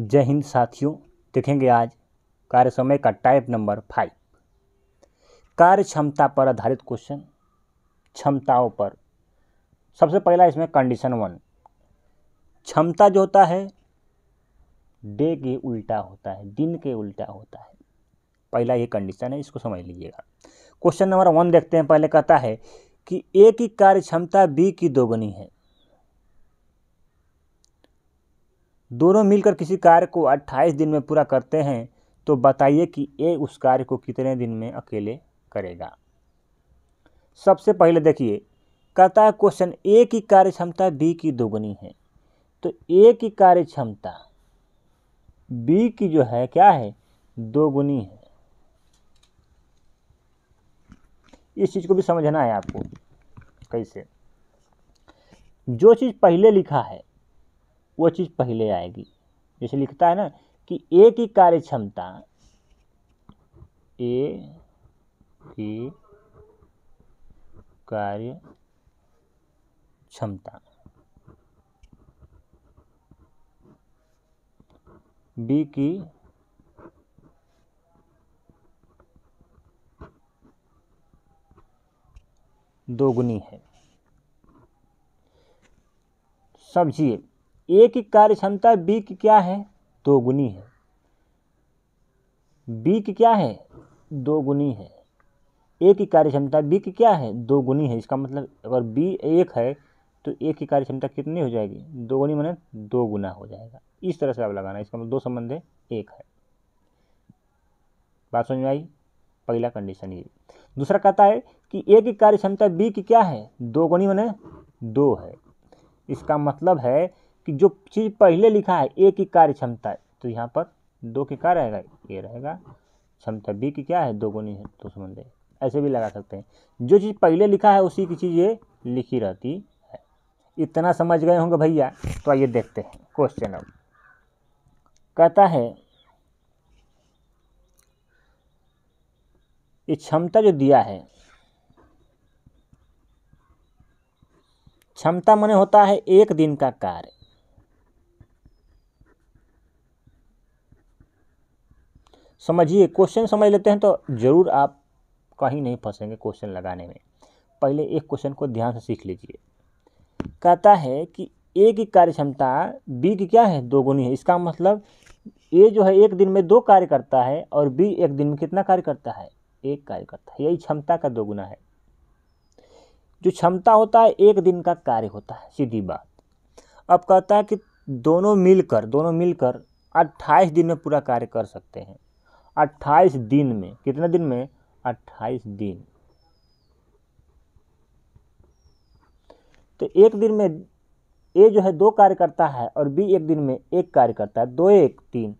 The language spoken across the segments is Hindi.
जय हिंद साथियों देखेंगे आज कार्य समय का टाइप नंबर फाइव कार्य क्षमता पर आधारित क्वेश्चन क्षमताओं पर सबसे पहला इसमें कंडीशन वन क्षमता जो होता है डे के उल्टा होता है दिन के उल्टा होता है पहला ये कंडीशन है इसको समझ लीजिएगा क्वेश्चन नंबर वन देखते हैं पहले कहता है कि ए की कार्य क्षमता बी की दोगुनी है दोनों मिलकर किसी कार्य को 28 दिन में पूरा करते हैं तो बताइए कि ए उस कार्य को कितने दिन में अकेले करेगा सबसे पहले देखिए कहता है क्वेश्चन ए की कार्य क्षमता बी की दोगुनी है तो ए की कार्य क्षमता बी की जो है क्या है दोगुनी है इस चीज़ को भी समझना है आपको कैसे जो चीज़ पहले लिखा है वो चीज़ पहले आएगी जैसे लिखता है ना कि ए की कार्य क्षमता ए की कार्य क्षमता बी की दोगुनी है समझिए ए की कार्य क्षमता बी की क्या है दोगुनी है बी की क्या है दोगुनी है ए की कार्य क्षमता बी की क्या है दोगुनी है इसका मतलब अगर बी एक है तो ए की कार्य क्षमता कितनी हो जाएगी दोगुनी मैंने दो गुना हो जाएगा इस तरह से आप लगाना इसका मतलब दो संबंध है एक है बात समझ में आई पहला कंडीशन ये दूसरा कहता है कि ए की कार्य क्षमता बी की क्या है दो गुणी मैंने दो है इसका मतलब है कि जो चीज़ पहले लिखा है ए की कार्य क्षमता तो यहाँ पर दो की क्या रहेगा ए रहेगा क्षमता बी की क्या है दो गुनी है तो समझ ऐसे भी लगा सकते हैं जो चीज़ पहले लिखा है उसी की चीज़ ये लिखी रहती है इतना समझ गए होंगे भैया तो आइए देखते हैं क्वेश्चन अब कहता है ये क्षमता जो दिया है क्षमता मने होता है एक दिन का कार्य समझिए क्वेश्चन समझ लेते हैं तो ज़रूर आप कहीं नहीं फंसेंगे क्वेश्चन लगाने में पहले एक क्वेश्चन को ध्यान से सीख लीजिए कहता है कि ए की कार्य क्षमता बी की क्या है दोगुनी है इसका मतलब ए जो है एक दिन में दो कार्य करता है और बी एक दिन में कितना कार्य करता है एक कार्य करता है यही क्षमता का दोगुना है जो क्षमता होता है एक दिन का कार्य होता है सीधी बात अब कहता है कि दोनों मिलकर दोनों मिलकर 28 दिन में पूरा कार्य कर सकते हैं अट्ठाईस दिन में कितने दिन में अट्ठाईस दिन तो एक दिन में ए जो है दो कार्य करता है और बी एक दिन में एक कार्य करता है दो एक तीन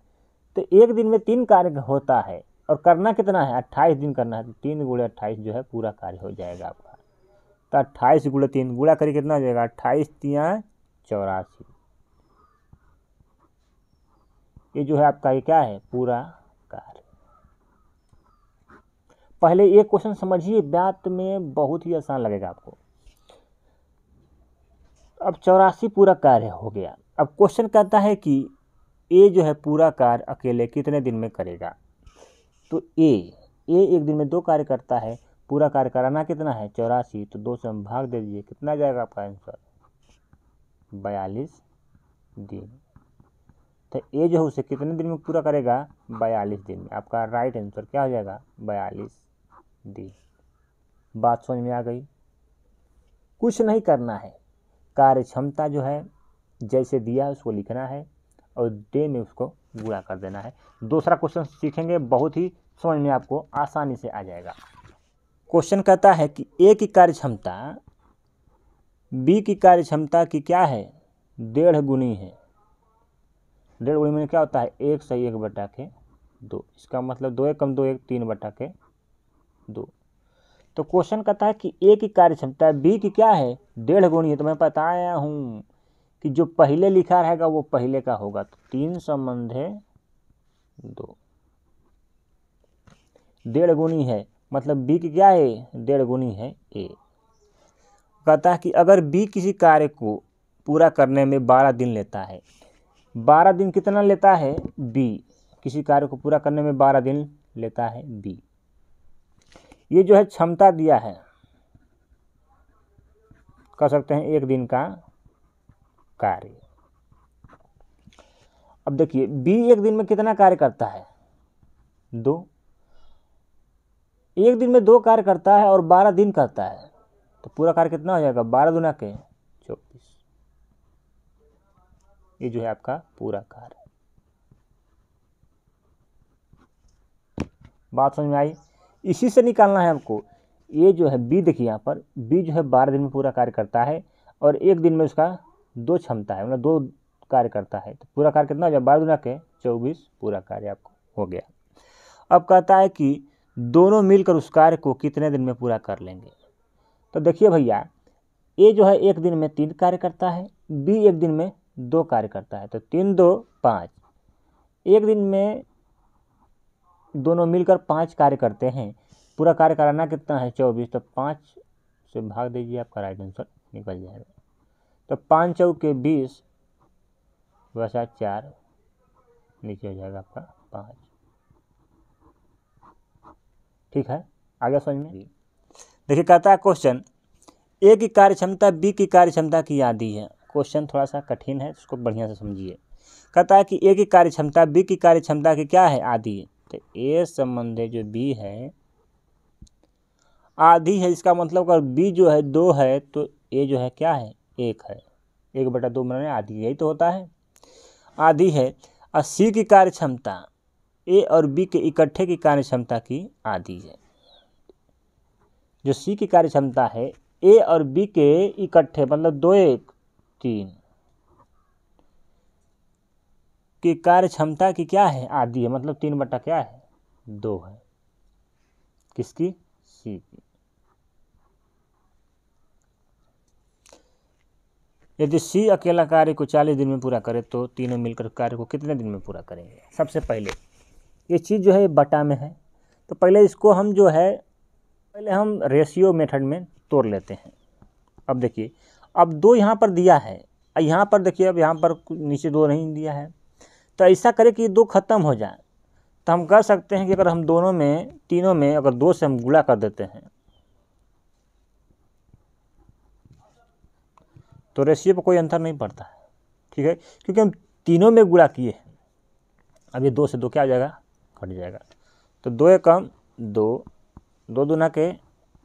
तो एक दिन में तीन कार्य होता है और करना कितना है अट्ठाईस दिन करना है तो तीन गुड़े अट्ठाईस जो है पूरा कार्य हो जाएगा आपका तो अट्ठाईस गुड़े तीन गुड़ा करिए कितना हो जाएगा अट्ठाईस तिया चौरासी ये जो है आपका ये क्या है पूरा पहले ये क्वेश्चन समझिए व्याप्त में बहुत ही आसान लगेगा आपको अब चौरासी पूरा कार्य हो गया अब क्वेश्चन कहता है कि ए जो है पूरा कार्य अकेले कितने दिन में करेगा तो ए ए एक दिन में दो कार्य करता है पूरा कार्य कराना कितना है चौरासी तो दो से हम भाग दे दीजिए कितना जाएगा आपका आंसर बयालीस दिन तो ए जो है उसे कितने दिन में पूरा करेगा बयालीस दिन में आपका राइट आंसर क्या हो जाएगा बयालीस दी बात समझ में आ गई कुछ नहीं करना है कार्य क्षमता जो है जैसे दिया उसको लिखना है और डे में उसको गुणा कर देना है दूसरा क्वेश्चन सीखेंगे बहुत ही समझ में आपको आसानी से आ जाएगा क्वेश्चन कहता है कि ए की कार्य क्षमता बी की कार्य क्षमता की क्या है डेढ़ गुनी है डेढ़ गुनी में क्या होता है एक सही एक बटा के दो इसका मतलब दो एक कम दो एक तीन बटा के दो तो क्वेश्चन कहता है कि ए की कार्य क्षमता बी की क्या है डेढ़ गुणी है तो मैं बताया हूँ कि जो पहले लिखा रहेगा वो पहले का होगा तो तीन है दो डेढ़ गुणी है मतलब बी की क्या है डेढ़ गुणी है ए कहता है कि अगर बी किसी कार्य को पूरा करने में बारह दिन लेता है बारह दिन कितना लेता है बी किसी कार्य को पूरा करने में बारह दिन लेता है बी ये जो है क्षमता दिया है कह सकते हैं एक दिन का कार्य अब देखिए बी एक दिन में कितना कार्य करता है दो एक दिन में दो कार्य करता है और बारह दिन करता है तो पूरा कार्य कितना हो जाएगा बारह दुना के चौबीस ये जो है आपका पूरा कार्य बात समझ में आई इसी से निकालना है आपको ये जो है बी देखिए यहाँ पर बी जो है बारह दिन में पूरा कार्य करता है और एक दिन में उसका दो क्षमता है मतलब दो कार्य करता है तो पूरा कार्य कितना हो जाए बारह दुना के चौबीस पूरा कार्य आपको हो गया अब कहता है कि दोनों मिलकर उस कार्य को कितने दिन में पूरा कर लेंगे तो देखिए भैया ए जो है एक दिन में तीन कार्य करता है बी एक दिन में दो कार्य करता है तो तीन दो पाँच एक दिन में दोनों मिलकर पाँच कार्य करते हैं पूरा कार्य कराना कितना है चौबीस तो पाँच से भाग दीजिए आपका राइट आंसर निकल जाएगा तो पाँच के बीस वैसा चार नीचे हो जाएगा आपका पाँच ठीक है आगे समझ में देखिए कहता है क्वेश्चन ए की कार्य क्षमता बी की कार्य क्षमता की आदि है क्वेश्चन थोड़ा सा कठिन है इसको बढ़िया से समझिए कहता है कि ए की कार्य क्षमता बी की कार्य क्षमता की क्या है आदि है तो ए संबंधे जो बी है आधी है इसका मतलब अगर बी जो है दो है तो ए जो है क्या है एक है एक बटा दो मैंने आधी यही तो होता है आधी है और सी की कार्य क्षमता ए और बी के इकट्ठे की कार्य क्षमता की आधी है जो सी की कार्य क्षमता है ए और बी के इकट्ठे मतलब दो एक तीन की कार्य क्षमता की क्या है आदि है मतलब तीन बटा क्या है दो है किसकी सी की यदि सी अकेला कार्य को चालीस दिन में पूरा करे तो तीनों मिलकर कार्य को कितने दिन में पूरा करेंगे सबसे पहले ये चीज़ जो है ये बटा में है तो पहले इसको हम जो है पहले हम रेशियो मेथड में तोड़ लेते हैं अब देखिए अब दो यहाँ पर दिया है यहाँ पर देखिए अब यहाँ पर नीचे दो नहीं दिया है तो ऐसा करें कि ये दो ख़त्म हो जाए तो हम कह सकते हैं कि अगर हम दोनों में तीनों में अगर दो से हम गुणा कर देते हैं तो रेशियो पर कोई अंतर नहीं पड़ता है ठीक है क्योंकि हम तीनों में गुणा किए हैं अब ये दो से दो क्या आ जाएगा घट जाएगा तो दो एक कम दो दो दुना के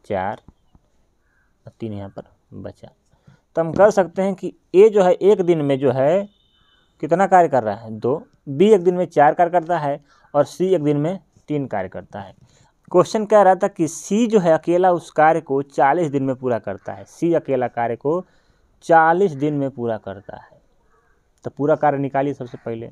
चार तीन यहाँ पर बचा तो हम कह सकते हैं कि ये जो है एक दिन में जो है कितना कार्य कर रहा है दो बी एक दिन में चार कार्य करता है और सी एक दिन में तीन कार्य करता है क्वेश्चन कह रहा था कि सी जो है अकेला उस कार्य को चालीस दिन में पूरा करता है सी अकेला कार्य को चालीस दिन में पूरा करता है तो पूरा कार्य निकालिए सबसे पहले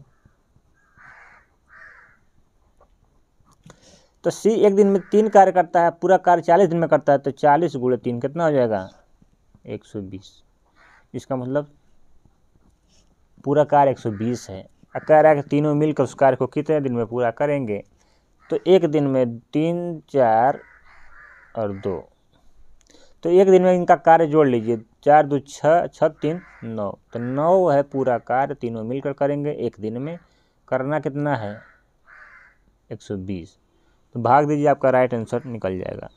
तो सी एक दिन में तीन कार्य करता है पूरा कार्य चालीस दिन में करता है तो चालीस गुड़े तीन कितना हो जाएगा एक सौ बीस इसका मतलब पूरा कार्य 120 है है कि तीनों मिलकर उस कार्य को कितने दिन में पूरा करेंगे तो एक दिन में तीन चार और दो तो एक दिन में इनका कार्य जोड़ लीजिए चार दो छः छः तीन नौ तो नौ है पूरा कार्य तीनों मिलकर करेंगे एक दिन में करना कितना है एक सौ बीस तो भाग दीजिए आपका राइट आंसर निकल जाएगा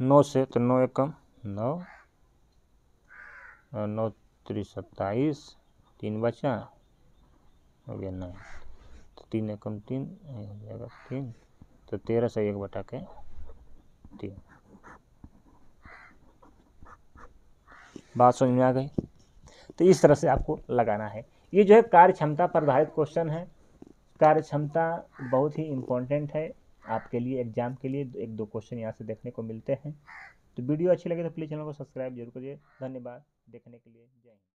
नौ से तो नौ एक कम नौ नौ त्री सत्ताईस तीन बचा हो गया नौ तो तीन एकम तीन हो जाएगा तीन तो तेरह सौ एक बटा के तीन बात समझ में आ गई तो इस तरह से आपको लगाना है ये जो है कार्य क्षमता पर आधारित क्वेश्चन है कार्य क्षमता बहुत ही इम्पोर्टेंट है आपके लिए एग्जाम के लिए एक दो क्वेश्चन यहाँ से देखने को मिलते हैं तो वीडियो अच्छी लगे तो प्लीज़ चैनल को सब्सक्राइब जरूर करिए धन्यवाद देखने के लिए जय हिंद